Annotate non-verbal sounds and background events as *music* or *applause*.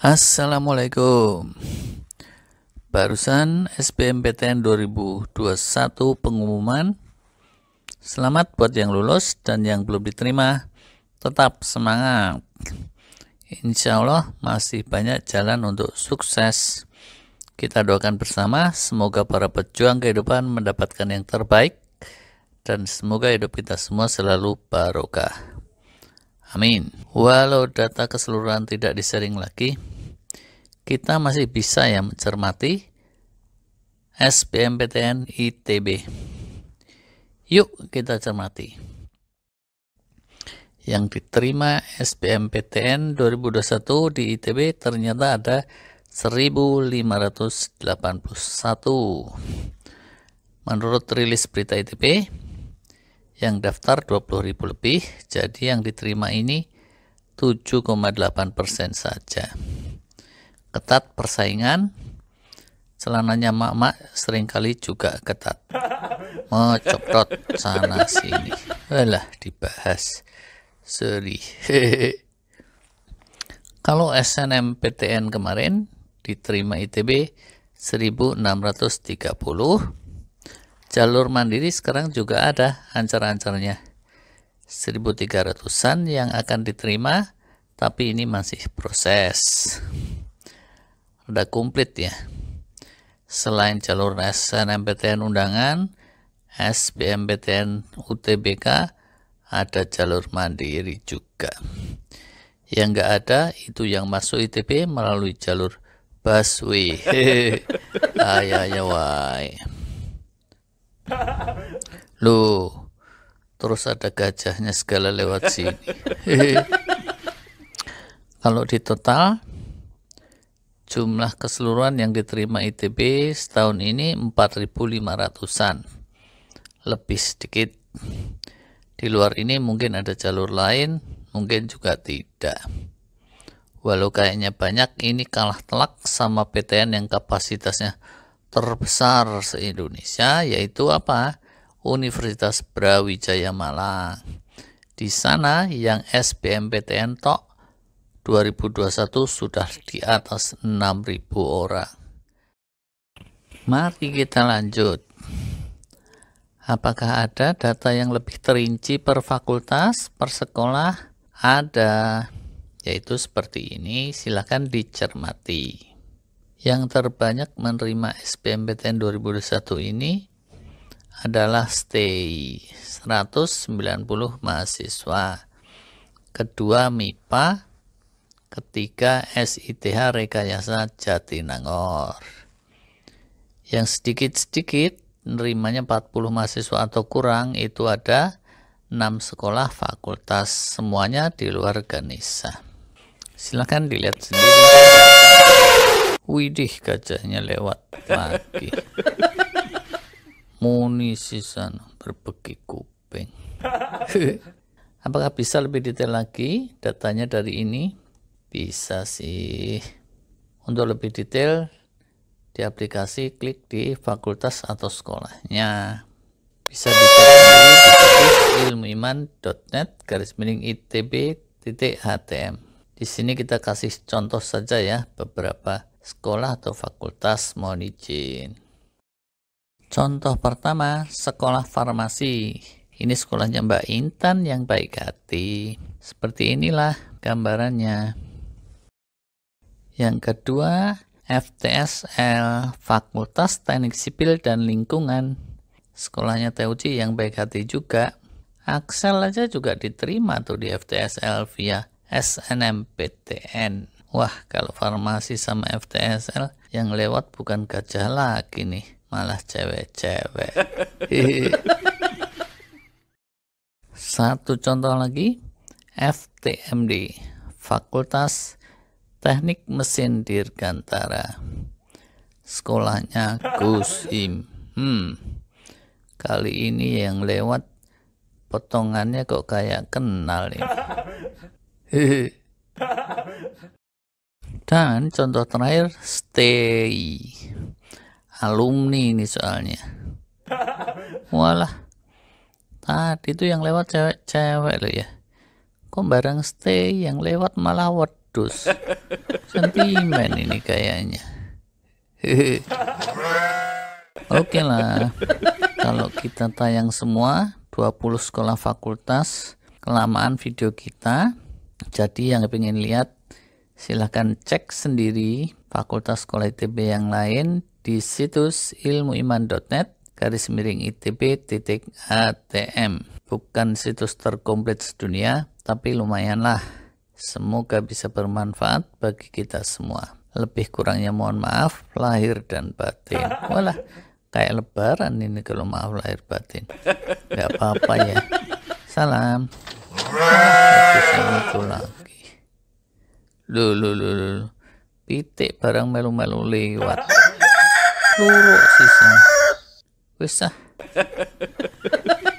Assalamualaikum Barusan SBMPTN 2021 pengumuman Selamat buat yang lulus dan yang belum diterima Tetap semangat Insya Allah masih banyak jalan untuk sukses Kita doakan bersama Semoga para pejuang kehidupan mendapatkan yang terbaik Dan semoga hidup kita semua selalu barokah Amin. Walau data keseluruhan tidak disering lagi, kita masih bisa ya mencermati SBMPTN ITB. Yuk kita cermati. Yang diterima SBMPTN 2021 di ITB ternyata ada 1581. Menurut rilis berita ITB, yang daftar 20.000 lebih, jadi yang diterima ini 7,8% saja ketat persaingan celananya mak-mak seringkali juga ketat mecoprot *laughs* oh, sana sini Alah dibahas sorry *laughs* kalau SNMPTN kemarin diterima ITB 1630 jalur mandiri sekarang juga ada ancar-ancarnya 1300an yang akan diterima tapi ini masih proses udah komplit ya selain jalur SNMPTN undangan SBMPTN UTBK ada jalur mandiri juga yang enggak ada itu yang masuk ITB melalui jalur busway ayahnya *laughs* ya, wai lu terus ada gajahnya segala lewat sini *laughs* kalau di total jumlah keseluruhan yang diterima ITB setahun ini 4.500-an lebih sedikit di luar ini mungkin ada jalur lain mungkin juga tidak walau kayaknya banyak ini kalah telak sama PTN yang kapasitasnya terbesar se-Indonesia yaitu apa? Universitas Brawijaya Malang di sana yang SBMPTN tok 2021 sudah di atas 6.000 orang. Mari kita lanjut. Apakah ada data yang lebih terinci per fakultas, per sekolah? Ada, yaitu seperti ini, silakan dicermati. Yang terbanyak menerima SBMPTN 2021 ini adalah STAY, 190 mahasiswa. Kedua MIPA, ketika SITH Rekayasa Jatinangor. Yang sedikit-sedikit nerimanya 40 mahasiswa atau kurang itu ada 6 sekolah fakultas semuanya di luar Ganesa. Silahkan dilihat sendiri. Widih gajahnya lewat lagi. Muni sisan berbeki kuping. *laughs* Apakah bisa lebih detail lagi datanya dari ini? Bisa sih. Untuk lebih detail, di aplikasi klik di fakultas atau sekolahnya. Bisa di ilmuiman.net garis miring itb titik htm. Di sini kita kasih contoh saja ya beberapa sekolah atau fakultas mohon izin. Contoh pertama, sekolah farmasi. Ini sekolahnya Mbak Intan yang baik hati. Seperti inilah gambarannya. Yang kedua, FTSL Fakultas Teknik Sipil dan Lingkungan. Sekolahnya TUC yang baik hati juga. Aksel aja juga diterima tuh di FTSL via SNMPTN. Wah, kalau farmasi sama FTSL yang lewat bukan gajah lagi nih, malah cewek-cewek. *laughs* Satu contoh lagi, FTMD, Fakultas Teknik mesin Dirgantara. Sekolahnya Gusim. Hmm. Kali ini yang lewat potongannya kok kayak kenal ya. *laughs* Dan contoh terakhir stay. Alumni ini soalnya. Walah. Tadi itu yang lewat cewek-cewek loh ya. Kok barang stay yang lewat malah word modus sentimen ini kayaknya *laughs* oke okay lah kalau kita tayang semua 20 sekolah fakultas kelamaan video kita jadi yang ingin lihat silahkan cek sendiri fakultas sekolah ITB yang lain di situs ilmuiman.net garis miring ITB titik ATM bukan situs terkomplit sedunia tapi lumayanlah Semoga bisa bermanfaat bagi kita semua. Lebih kurangnya mohon maaf lahir dan batin. Walah, kayak lebaran ini kalau maaf lahir batin. Gak apa-apa ya. Salam. Itu lagi. Lu, lu, lu, lu. Pitik barang melu-melu lewat. Luruk sisa. Wis ah.